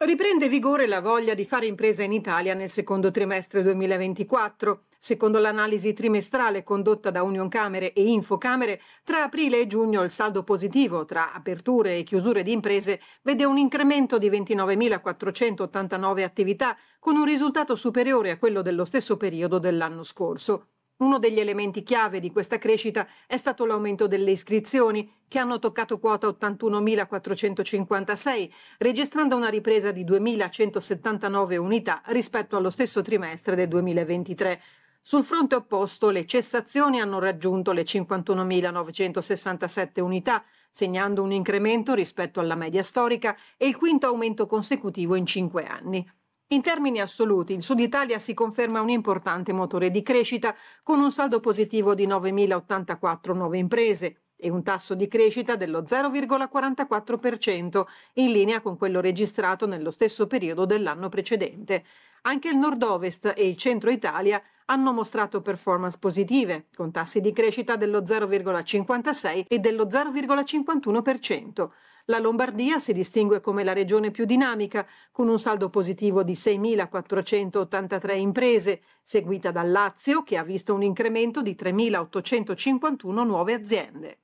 Riprende vigore la voglia di fare impresa in Italia nel secondo trimestre 2024. Secondo l'analisi trimestrale condotta da Union Camere e Infocamere, tra aprile e giugno il saldo positivo tra aperture e chiusure di imprese vede un incremento di 29.489 attività con un risultato superiore a quello dello stesso periodo dell'anno scorso. Uno degli elementi chiave di questa crescita è stato l'aumento delle iscrizioni, che hanno toccato quota 81.456, registrando una ripresa di 2.179 unità rispetto allo stesso trimestre del 2023. Sul fronte opposto le cessazioni hanno raggiunto le 51.967 unità, segnando un incremento rispetto alla media storica e il quinto aumento consecutivo in cinque anni. In termini assoluti, il Sud Italia si conferma un importante motore di crescita con un saldo positivo di 9.084 nuove imprese e un tasso di crescita dello 0,44%, in linea con quello registrato nello stesso periodo dell'anno precedente. Anche il nord-ovest e il centro Italia hanno mostrato performance positive, con tassi di crescita dello 0,56 e dello 0,51%. La Lombardia si distingue come la regione più dinamica, con un saldo positivo di 6.483 imprese, seguita dal Lazio, che ha visto un incremento di 3.851 nuove aziende.